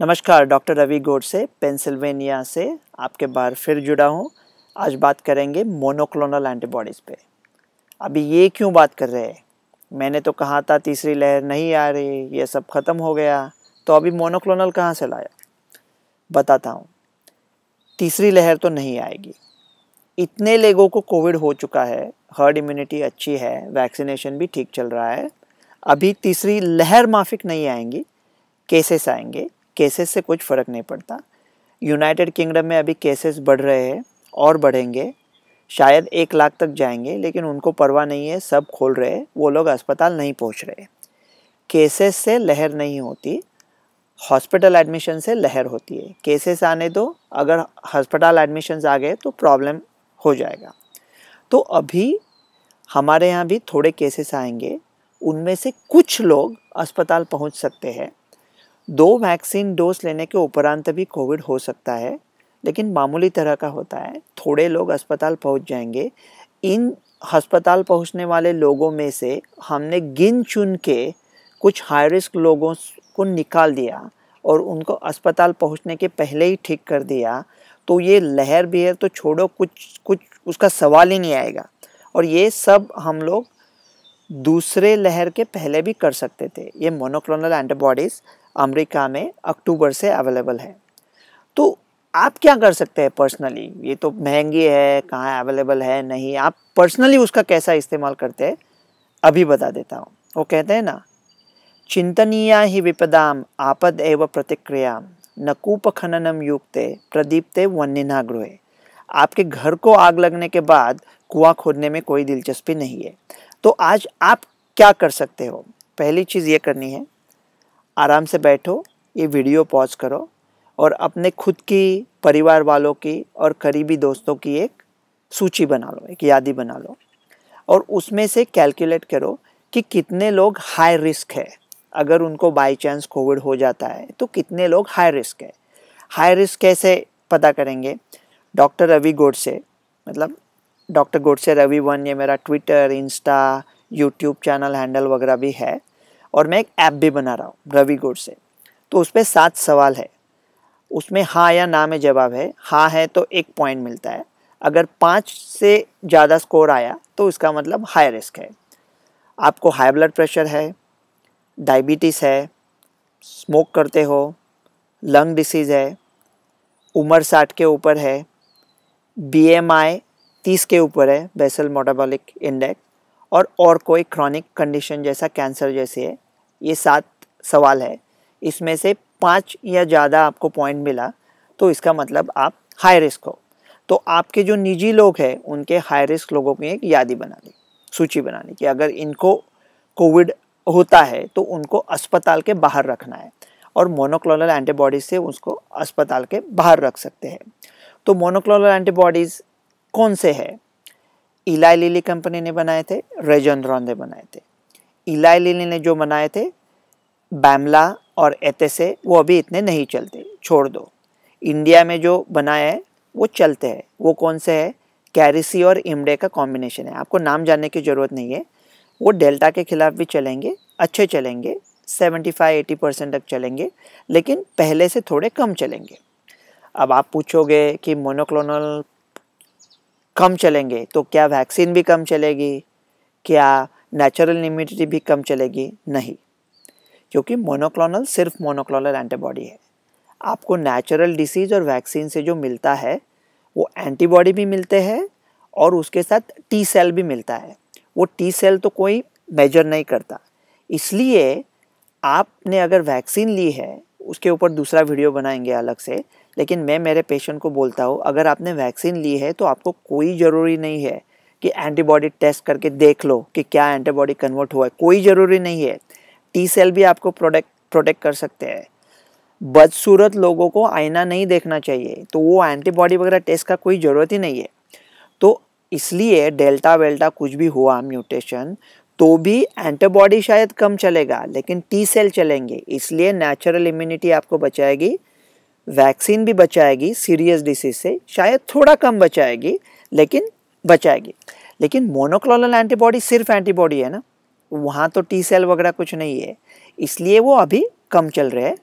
नमस्कार डॉक्टर रवि गोड से पेंसिल्वेनिया से आपके बार फिर जुड़ा हूँ आज बात करेंगे मोनोक्लोनल एंटीबॉडीज़ पे अभी ये क्यों बात कर रहे हैं मैंने तो कहा था तीसरी लहर नहीं आ रही ये सब ख़त्म हो गया तो अभी मोनोक्लोनल कहाँ से लाया बताता हूँ तीसरी लहर तो नहीं आएगी इतने लोगों को कोविड हो चुका है हर्ड इम्यूनिटी अच्छी है वैक्सीनेशन भी ठीक चल रहा है अभी तीसरी लहर माफिक नहीं आएंगी केसेस आएंगे केसेस से कुछ फ़र्क नहीं पड़ता यूनाइटेड किंगडम में अभी केसेस बढ़ रहे हैं और बढ़ेंगे शायद एक लाख तक जाएंगे लेकिन उनको परवाह नहीं है सब खोल रहे हैं वो लोग अस्पताल नहीं पहुंच रहे केसेस से लहर नहीं होती हॉस्पिटल एडमिशन से लहर होती है केसेस आने दो अगर हॉस्पिटल एडमिशन आ गए तो प्रॉब्लम हो जाएगा तो अभी हमारे यहाँ भी थोड़े केसेस आएंगे उनमें से कुछ लोग अस्पताल पहुँच सकते हैं दो वैक्सीन डोज लेने के उपरांत भी कोविड हो सकता है लेकिन मामूली तरह का होता है थोड़े लोग अस्पताल पहुंच जाएंगे इन अस्पताल पहुंचने वाले लोगों में से हमने गिन चुन के कुछ हाई रिस्क लोगों को निकाल दिया और उनको अस्पताल पहुंचने के पहले ही ठीक कर दिया तो ये लहर भी है तो छोड़ो कुछ कुछ उसका सवाल ही नहीं आएगा और ये सब हम लोग दूसरे लहर के पहले भी कर सकते थे ये मोनोक्लोनल एंटीबॉडीज़ अमेरिका में अक्टूबर से अवेलेबल है तो आप क्या कर सकते हैं पर्सनली ये तो महंगी है कहाँ अवेलेबल है नहीं आप पर्सनली उसका कैसा इस्तेमाल करते हैं अभी बता देता हूँ वो कहते हैं ना चिंतनीय ही विपदाम आपद एवं प्रतिक्रिया नकूप खननम युक्त प्रदीप्ते वन्यना गृह आपके घर को आग लगने के बाद कुआं खोदने में कोई दिलचस्पी नहीं है तो आज आप क्या कर सकते हो पहली चीज़ ये करनी है आराम से बैठो ये वीडियो पॉज करो और अपने खुद की परिवार वालों की और करीबी दोस्तों की एक सूची बना लो एक यादी बना लो और उसमें से कैलकुलेट करो कि कितने लोग हाई रिस्क है अगर उनको बाई चांस कोविड हो जाता है तो कितने लोग हाई रिस्क है हाई रिस्क कैसे पता करेंगे डॉक्टर रवि गोडसे मतलब डॉक्टर गोडसे रवि वन ये मेरा Twitter insta YouTube channel handle वगैरह भी है और मैं एक ऐप भी बना रहा हूँ रवि गुड से तो उस पर सात सवाल है उसमें हाँ या ना में जवाब है हाँ है तो एक पॉइंट मिलता है अगर पाँच से ज़्यादा स्कोर आया तो इसका मतलब हाई रिस्क है आपको हाई ब्लड प्रेशर है डायबिटीज़ है स्मोक करते हो लंग डिसीज़ है उम्र साठ के ऊपर है बी एम आई तीस के ऊपर है बेसल मोटाबॉलिक इंडेक्स और और कोई क्रॉनिक कंडीशन जैसा कैंसर जैसी है ये सात सवाल है इसमें से पाँच या ज़्यादा आपको पॉइंट मिला तो इसका मतलब आप हाई रिस्क हो तो आपके जो निजी लोग हैं उनके हाई रिस्क लोगों की एक यादी बना ली सूची बना ली कि अगर इनको कोविड होता है तो उनको अस्पताल के बाहर रखना है और मोनोक्लोनल एंटीबॉडीज से उसको अस्पताल के बाहर रख सकते हैं तो मोनोक्लोनल एंटीबॉडीज़ कौन से है इलाई लिली कंपनी ने बनाए थे रेजन रॉन ने बनाए थे इलाई लेने ने जो बनाए थे बैमला और एतेसे वो अभी इतने नहीं चलते छोड़ दो इंडिया में जो बनाया है वो चलते हैं वो कौन से है कैरिसी और इमडे का कॉम्बिनेशन है आपको नाम जानने की ज़रूरत नहीं है वो डेल्टा के खिलाफ भी चलेंगे अच्छे चलेंगे 75-80 परसेंट तक चलेंगे लेकिन पहले से थोड़े कम चलेंगे अब आप पूछोगे कि मोनोक्लोनल कम चलेंगे तो क्या वैक्सीन भी कम चलेगी क्या नेचुरल इम्यूनिटी भी कम चलेगी नहीं क्योंकि मोनोक्लोनल सिर्फ मोनोक्लोनल एंटीबॉडी है आपको नेचुरल डिसीज और वैक्सीन से जो मिलता है वो एंटीबॉडी भी मिलते हैं और उसके साथ टी सेल भी मिलता है वो टी सेल तो कोई मेजर नहीं करता इसलिए आपने अगर वैक्सीन ली है उसके ऊपर दूसरा वीडियो बनाएंगे अलग से लेकिन मैं मेरे पेशेंट को बोलता हूँ अगर आपने वैक्सीन ली है तो आपको कोई ज़रूरी नहीं है कि एंटीबॉडी टेस्ट करके देख लो कि क्या एंटीबॉडी कन्वर्ट हुआ है कोई ज़रूरी नहीं है टी सेल भी आपको प्रोडक्ट प्रोटेक्ट कर सकते हैं बदसूरत लोगों को आईना नहीं देखना चाहिए तो वो एंटीबॉडी वगैरह टेस्ट का कोई ज़रूरत ही नहीं है तो इसलिए डेल्टा वेल्टा कुछ भी हुआ म्यूटेशन तो भी एंटीबॉडी शायद कम चलेगा लेकिन टी सेल चलेंगे इसलिए नेचुरल इम्यूनिटी आपको बचाएगी वैक्सीन भी बचाएगी सीरियस डिसीज से शायद थोड़ा कम बचाएगी लेकिन बचाएगी लेकिन मोनोक्लोनल एंटीबॉडी सिर्फ एंटीबॉडी है ना वहाँ तो टी सेल वगैरह कुछ नहीं है इसलिए वो अभी कम चल रहे हैं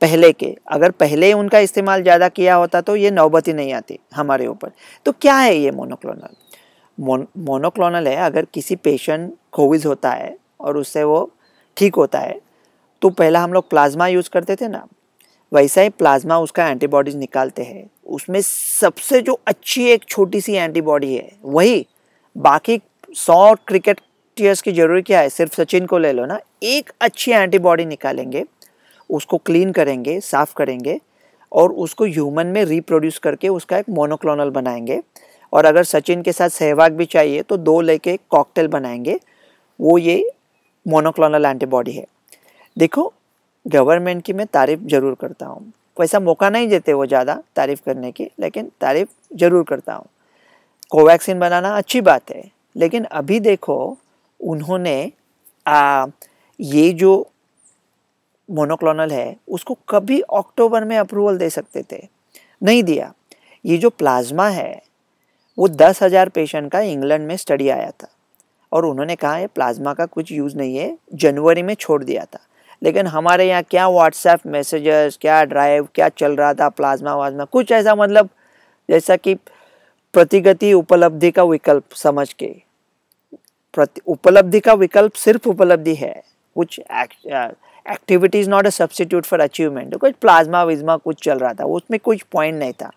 पहले के अगर पहले उनका इस्तेमाल ज़्यादा किया होता तो ये नौबती नहीं आती हमारे ऊपर तो क्या है ये मोनोक्लोनल मोनोक्लोनल है अगर किसी पेशेंट कोविज होता है और उससे वो ठीक होता है तो पहला हम लोग प्लाज्मा यूज़ करते थे ना वैसा ही प्लाज्मा उसका एंटीबॉडीज निकालते हैं उसमें सबसे जो अच्छी एक छोटी सी एंटीबॉडी है वही बाकी सौ क्रिकेट टीयर्स की जरूरी क्या है सिर्फ सचिन को ले लो ना एक अच्छी एंटीबॉडी निकालेंगे उसको क्लीन करेंगे साफ़ करेंगे और उसको ह्यूमन में रिप्रोड्यूस करके उसका एक मोनोक्लोनल बनाएंगे और अगर सचिन के साथ सहवाग भी चाहिए तो दो लेके कॉकटेल बनाएंगे वो ये मोनोक्लोनल एंटीबॉडी है देखो गवर्नमेंट की मैं तारीफ ज़रूर करता हूँ वैसा मौका नहीं देते वो ज़्यादा तारीफ करने की लेकिन तारीफ ज़रूर करता हूँ कोवैक्सीन बनाना अच्छी बात है लेकिन अभी देखो उन्होंने आ, ये जो मोनोक्लोनल है उसको कभी अक्टूबर में अप्रूवल दे सकते थे नहीं दिया ये जो प्लाज्मा है वो दस हज़ार पेशेंट का इंग्लैंड में स्टडी आया था और उन्होंने कहा ये प्लाज्मा का कुछ यूज़ नहीं है जनवरी में छोड़ दिया था लेकिन हमारे यहाँ क्या व्हाट्सएप मैसेजेस क्या ड्राइव क्या चल रहा था प्लाज्मा वाज्मा कुछ ऐसा मतलब जैसा कि प्रतिगति उपलब्धि का विकल्प समझ के प्रति उपलब्धि का विकल्प सिर्फ उपलब्धि है कुछ activity is not a substitute for achievement कुछ प्लाज्मा विज्मा कुछ चल रहा था उसमें कुछ पॉइंट नहीं था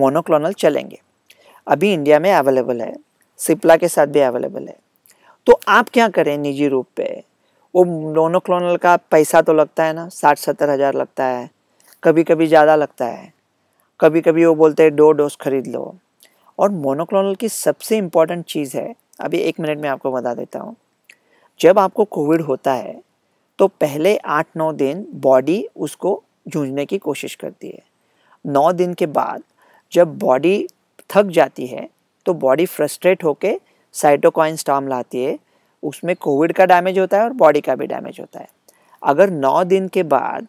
मोनोक्लोनल चलेंगे अभी इंडिया में अवेलेबल है सिप्ला के साथ भी अवेलेबल है तो आप क्या करें निजी रूप पे वो मोनोक्लोनल का पैसा तो लगता है ना साठ सत्तर हज़ार लगता है कभी कभी ज़्यादा लगता है कभी कभी वो बोलते हैं दो डोज खरीद लो और मोनोक्लोनल की सबसे इम्पॉर्टेंट चीज़ है अभी एक मिनट में आपको बता देता हूँ जब आपको कोविड होता है तो पहले आठ नौ दिन बॉडी उसको जूझने की कोशिश करती है नौ दिन के बाद जब बॉडी थक जाती है तो बॉडी फ्रस्ट्रेट होके साइटोकॉइन स्टाम लाती है उसमें कोविड का डैमेज होता है और बॉडी का भी डैमेज होता है अगर नौ दिन के बाद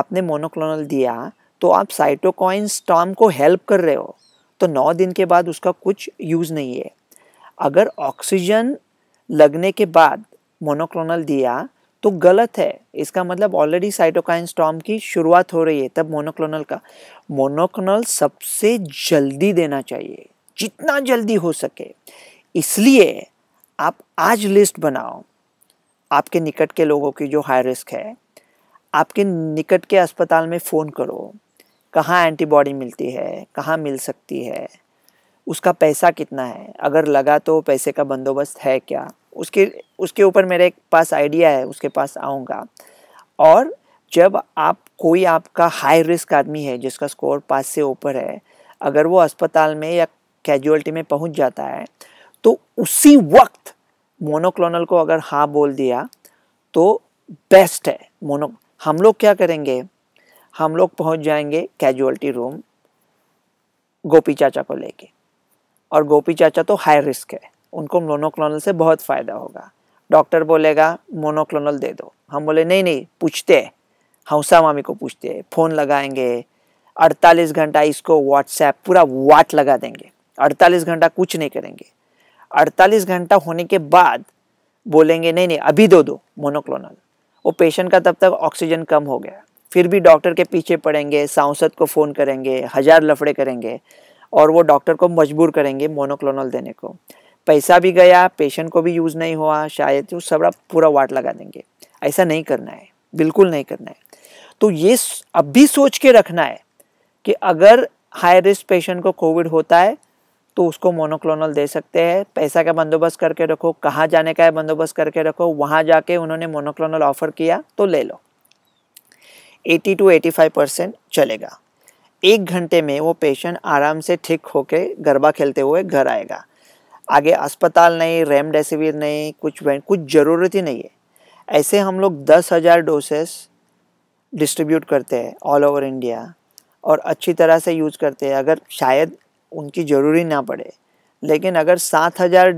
आपने मोनोक्लोनल दिया तो आप साइटोकॉइन स्टॉम को हेल्प कर रहे हो तो नौ दिन के बाद उसका कुछ यूज़ नहीं है अगर ऑक्सीजन लगने के बाद मोनोक्लोनल दिया तो गलत है इसका मतलब ऑलरेडी साइटोकाइन स्टॉम की शुरुआत हो रही है तब मोनोक्लोनल का मोनोक्लोनल सबसे जल्दी देना चाहिए जितना जल्दी हो सके इसलिए आप आज लिस्ट बनाओ आपके निकट के लोगों की जो हाई रिस्क है आपके निकट के अस्पताल में फ़ोन करो कहाँ एंटीबॉडी मिलती है कहाँ मिल सकती है उसका पैसा कितना है अगर लगा तो पैसे का बंदोबस्त है क्या उसके उसके ऊपर मेरे पास आइडिया है उसके पास आऊँगा और जब आप कोई आपका हाई रिस्क आदमी है जिसका स्कोर पास से ऊपर है अगर वो अस्पताल में या कैजुअलिटी में पहुंच जाता है तो उसी वक्त मोनोक्लोनल को अगर हाँ बोल दिया तो बेस्ट है मोनो हम लोग क्या करेंगे हम लोग पहुंच जाएंगे कैजुअलिटी रूम गोपी चाचा को लेके और गोपी चाचा तो हाई रिस्क है उनको मोनोक्लोनल से बहुत फ़ायदा होगा डॉक्टर बोलेगा मोनोक्लोनल दे दो हम बोले नहीं नहीं पूछते हौसा मामी को पूछते फ़ोन लगाएंगे 48 घंटा इसको व्हाट्सएप पूरा वाट लगा देंगे 48 घंटा कुछ नहीं करेंगे 48 घंटा होने के बाद बोलेंगे नहीं नहीं अभी दो दो मोनोक्लोनल वो पेशेंट का तब तक ऑक्सीजन कम हो गया फिर भी डॉक्टर के पीछे पड़ेंगे सांसद को फ़ोन करेंगे हज़ार लफड़े करेंगे और वो डॉक्टर को मजबूर करेंगे मोनोक्लोनल देने को पैसा भी गया पेशेंट को भी यूज़ नहीं हुआ शायद वो सब पूरा वाट लगा देंगे ऐसा नहीं करना है बिल्कुल नहीं करना है तो ये अब भी सोच के रखना है कि अगर हाई रिस्क पेशेंट को कोविड होता है तो उसको मोनोक्लोनल दे सकते हैं पैसा का बंदोबस्त करके रखो कहाँ जाने का है बंदोबस्त करके रखो वहाँ जाके उन्होंने मोनोक्लोनल ऑफर किया तो ले लो 80 टू 85 परसेंट चलेगा एक घंटे में वो पेशेंट आराम से ठीक होके गरबा खेलते हुए घर आएगा आगे अस्पताल नहीं रेमडेसिविर नहीं कुछ कुछ ज़रूरत ही नहीं है ऐसे हम लोग दस हज़ार डोसेस डिस्ट्रीब्यूट करते हैं ऑल ओवर इंडिया और अच्छी तरह से यूज़ करते हैं अगर शायद उनकी ज़रूरी ना पड़े लेकिन अगर सात हज़ार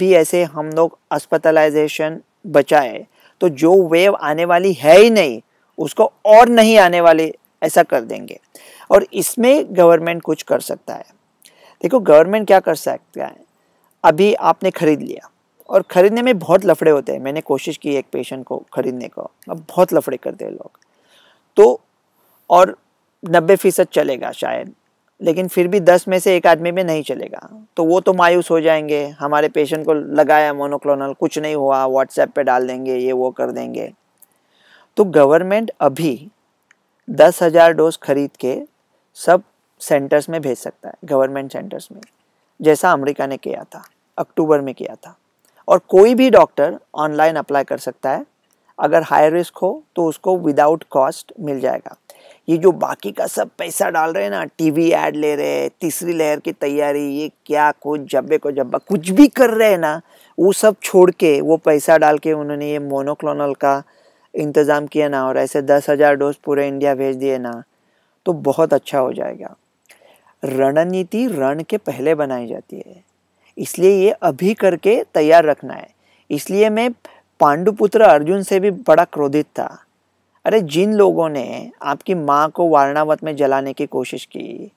भी ऐसे हम लोग अस्पतालाइजेशन बचाए तो जो वेव आने वाली है ही नहीं उसको और नहीं आने वाली ऐसा कर देंगे और इसमें गवर्नमेंट कुछ कर सकता है देखो गवर्नमेंट क्या कर सकता है अभी आपने ख़रीद लिया और ख़रीदने में बहुत लफड़े होते हैं मैंने कोशिश की एक पेशेंट को ख़रीदने को अब बहुत लफड़े करते हैं लोग तो और नब्बे फीसद चलेगा शायद लेकिन फिर भी दस में से एक आदमी में नहीं चलेगा तो वो तो मायूस हो जाएंगे हमारे पेशेंट को लगाया मोनोक्लोनल कुछ नहीं हुआ व्हाट्सएप पे डाल देंगे ये वो कर देंगे तो गवर्नमेंट अभी दस हज़ार डोज खरीद के सब सेंटर्स में भेज सकता है गवर्नमेंट सेंटर्स में जैसा अमेरिका ने किया था अक्टूबर में किया था और कोई भी डॉक्टर ऑनलाइन अप्लाई कर सकता है अगर हाई रिस्क हो तो उसको विदाउट कॉस्ट मिल जाएगा ये जो बाकी का सब पैसा डाल रहे हैं ना टीवी एड ले रहे हैं तीसरी लहर की तैयारी ये क्या कुछ जब्बे को जब्बा कुछ भी कर रहे हैं ना वो सब छोड़ के वो पैसा डाल के उन्होंने ये मोनोक्लोनल का इंतज़ाम किया ना और ऐसे दस हज़ार डोज पूरे इंडिया भेज दिए ना तो बहुत अच्छा हो जाएगा रणनीति रण के पहले बनाई जाती है इसलिए ये अभी करके तैयार रखना है इसलिए मैं पांडुपुत्र अर्जुन से भी बड़ा क्रोधित था अरे जिन लोगों ने आपकी माँ को वारणावत में जलाने की कोशिश की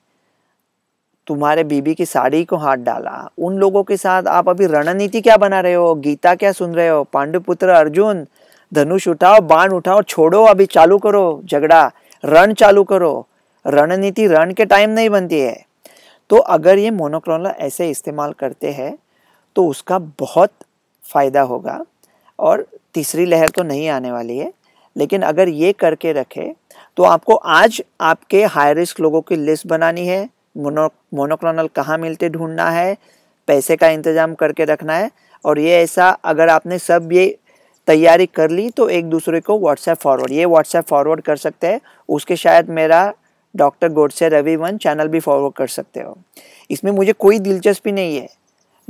तुम्हारे बीबी की साड़ी को हाथ डाला उन लोगों के साथ आप अभी रणनीति क्या बना रहे हो गीता क्या सुन रहे हो पांडुपुत्र अर्जुन धनुष उठाओ बाण उठाओ छोड़ो अभी चालू करो झगड़ा रण चालू करो रणनीति रण के टाइम नहीं बनती है तो अगर ये मोनोक्रोनल ऐसे इस्तेमाल करते हैं तो उसका बहुत फ़ायदा होगा और तीसरी लहर तो नहीं आने वाली है लेकिन अगर ये करके रखे तो आपको आज आपके हाई रिस्क लोगों की लिस्ट बनानी है मोनो मोनोक्लोनल कहाँ मिलते ढूंढना है पैसे का इंतज़ाम करके रखना है और ये ऐसा अगर आपने सब ये तैयारी कर ली तो एक दूसरे को व्हाट्सएप फॉरवर्ड ये व्हाट्सएप फॉरवर्ड कर सकते हैं उसके शायद मेरा doctor Godse Ravi one channel भी फॉरवर्ड कर सकते हो इसमें मुझे कोई दिलचस्पी नहीं है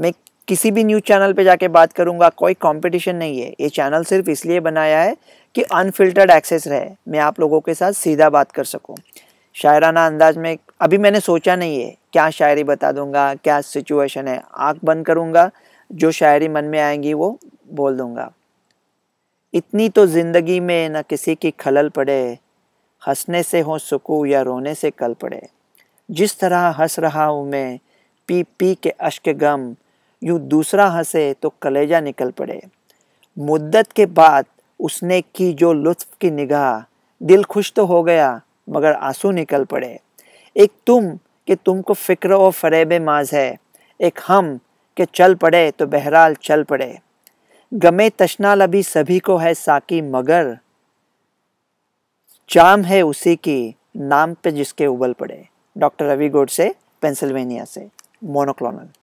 मैं किसी भी न्यूज़ चैनल पे जाके बात करूँगा कोई कंपटीशन नहीं है ये चैनल सिर्फ इसलिए बनाया है कि अनफिल्टर्ड एक्सेस रहे मैं आप लोगों के साथ सीधा बात कर सकूँ शायराना अंदाज में अभी मैंने सोचा नहीं है क्या शायरी बता दूंगा क्या सिचुएशन है आँख बंद करूँगा जो शायरी मन में आएंगी वो बोल दूँगा इतनी तो ज़िंदगी में न किसी की खलल पड़े हंसने से हो सुकू या रोने से कल पड़े जिस तरह हंस रहा हूँ मैं पी पी के अश्क गम यूँ दूसरा हंसे तो कलेजा निकल पड़े मुद्दत के बाद उसने की जो लुत्फ की निगाह दिल खुश तो हो गया मगर आंसू निकल पड़े एक तुम कि तुमको फ़िक्र और फरेब माज है एक हम के चल पड़े तो बहरहाल चल पड़े गमे तशनाल अभी सभी को है साकी मगर चाम है उसी की नाम पे जिसके उबल पड़े डॉक्टर रवि गोड से पेंसिल्वेनिया से मोनोक्लोनल